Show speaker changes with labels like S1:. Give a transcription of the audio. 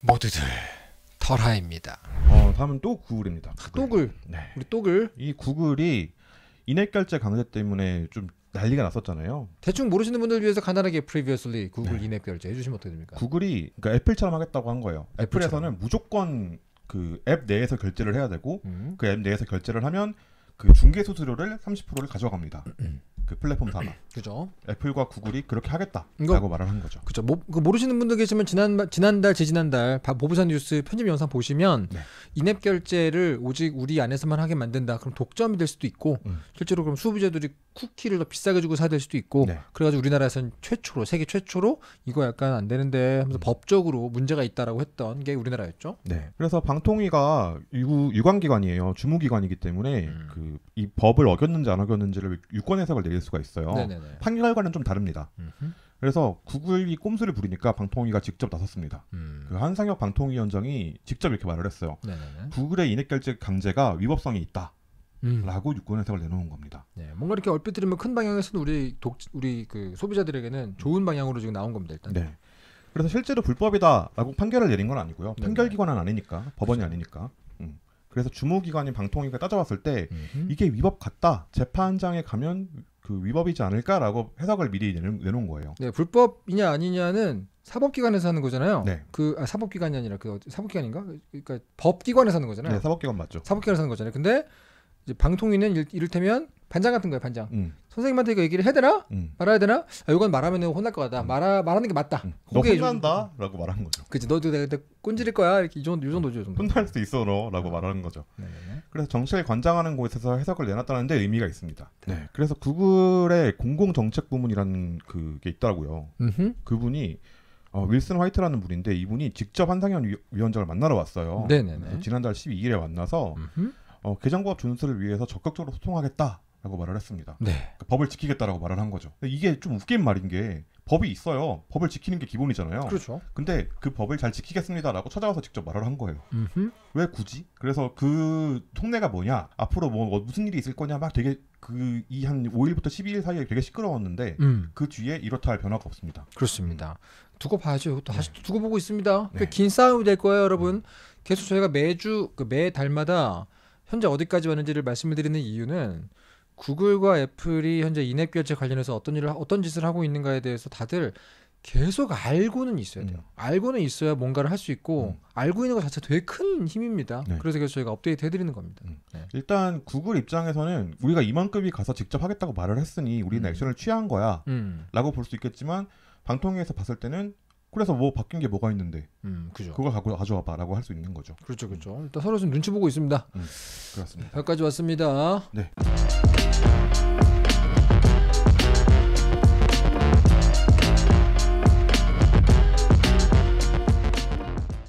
S1: 모두들 털하입니다. 어, 다음은 또 구글입니다. 구글. 또글. 네. 우리 또글. 이 구글이 인앱 결제 강제 때문에 좀 난리가 났었잖아요. 대충 모르시는 분들 위해서 간단하게 previously 구글 네. 인앱 결제 해주시면 어떻게 됩니까? 구글이 그러니까 애플처럼 하겠다고 한 거예요. 애플처럼. 애플에서 무조건 그 앱 내에서 결제를 해야 되고 음. 그앱 내에서 결제를 하면 그 중개 수수료를 30%를 가져갑니다. 그 플랫폼 산아 그죠. 애플과 구글이 그렇게 하겠다라고 말을 한 거죠. 그죠. 모, 그 모르시는 분들 계시면 지난 지난달 재지난달
S2: 보부산 뉴스 편집 영상 보시면 네. 인앱 결제를 오직 우리 안에서만 하게 만든다. 그럼 독점이 될 수도 있고 음. 실제로 그럼 수부자들이 쿠키를 더 비싸게 주고 사야 될 수도 있고 네. 그래가지고 우리나라에서는 최초로 세계 최초로 이거 약간 안 되는데 하면서 음. 법적으로 문제가 있다라고 했던 게 우리나라였죠.
S1: 네. 그래서 방통위가 유, 유관기관이에요. 주무기관이기 때문에 음. 그이 법을 어겼는지 안 어겼는지를 유권 해석을 내리 날릴 수가 있어요. 네네네. 판결과는 좀 다릅니다. 음흠. 그래서 구글이 꼼수를 부리니까 방통위가 직접 나섰습니다. 음. 그 한상혁 방통위원장이 직접 이렇게 말을 했어요. 네네네. 구글의 인앱 결제 강제가 위법성이 있다. 음. 라고 유권 해석을 내놓은 겁니다.
S2: 네, 뭔가 이렇게 얼핏 들으면 큰 방향에서는 우리 독 우리 그 소비자들에게는 좋은 방향으로 지금 나온 겁니다.
S1: 일단. 네. 그래서 실제로 불법이다라고 판결을 내린 건 아니고요. 네, 판결 네. 기관은 아니니까 법원이 그렇 아니니까. 음. 그래서 주무기관인 방통위가 따져봤을 때 음흠. 이게 위법 같다. 재판장에 가면 그 위법이지 않을까라고 해석을 미리 내놓은 거예요. 네, 불법이냐
S2: 아니냐는 사법기관에서 하는 거잖아요.
S1: 네. 그 아, 사법기관이
S2: 아니라 그 사법기관인가? 그러니까 법기관에서 하는 거잖아요. 네, 사법기관 맞죠. 사법기관에서 하는 거잖아요. 근데 이제 방통위는 일, 이를테면 반장 같은 거예요 반장 음. 선생님한테 이거 얘기를 해야 되나 음. 말아야 되나 아, 이건 말하면 혼날 것 같다 음. 말아 말하는 게 맞다 음. 너 혼난다라고 말한 거죠 그치 너도 내가, 내가 꼰질일 거야 이렇게 이 정도 이 정도죠 정도. 혼날 수 있어 너라고 아. 말하는 거죠
S1: 네네. 네, 네. 그래서 정책을 관장하는 곳에서 해석을 내놨다는 데 의미가 있습니다 네. 네. 그래서 구글의 공공 정책 부문이라는 그게 있더라고요 음흠. 그분이 어, 윌슨 화이트라는 분인데 이분이 직접 한상현 위원장을 만나러 왔어요 네네네. 지난달 12일에 만나서 음흠. 어, 개정법 준수를 위해서 적극적으로 소통하겠다 라고 말을 했습니다. 네. 그러니까 법을 지키겠다라고 말을 한 거죠. 이게 좀 웃긴 말인 게 법이 있어요. 법을 지키는 게 기본이잖아요. 그렇죠. 근데 그 법을 잘 지키겠습니다라고 찾아와서 직접 말을 한 거예요. 음흠. 왜 굳이? 그래서 그 속내가 뭐냐? 앞으로 뭐, 뭐 무슨 일이 있을 거냐? 막 되게 그이한 5일부터 12일 사이에 되게 시끄러웠는데 음. 그 뒤에 이렇다 할 변화가 없습니다. 그렇습니다. 두고 봐야죠. 이 다시 네. 두고 보고 있습니다. 네. 긴 싸움이
S2: 될 거예요, 여러분. 음. 계속 저희가 매주 그매 달마다 현재 어디까지 왔는지를 말씀을 드리는 이유는 구글과 애플이 현재 인앱 결제 관련해서 어떤 일을 어떤 짓을 하고 있는가에 대해서 다들 계속 알고는 있어야 돼요. 음. 알고는 있어야 뭔가를 할 수 있고
S1: 음. 알고 있는 것 자체 되게 큰 힘입니다. 네. 그래서 계속 저희가 업데이트 해드리는
S2: 겁니다. 음. 네.
S1: 일단 구글 입장에서는 우리가 이만큼이 가서 직접 하겠다고 말을 했으니 우리는 음. 액션을 취한 거야라고 음. 볼수 있겠지만 방통위에서 봤을 때는 그래서 뭐 바뀐 게 뭐가 있는데 음, 그죠. 그걸 갖고 가져와봐라고 할 수 있는 거죠. 그렇죠, 그렇죠. 일단 서로 좀 눈치 보고 있습니다. 음, 그렇습니다. 여기까지
S2: 왔습니다.
S1: 네.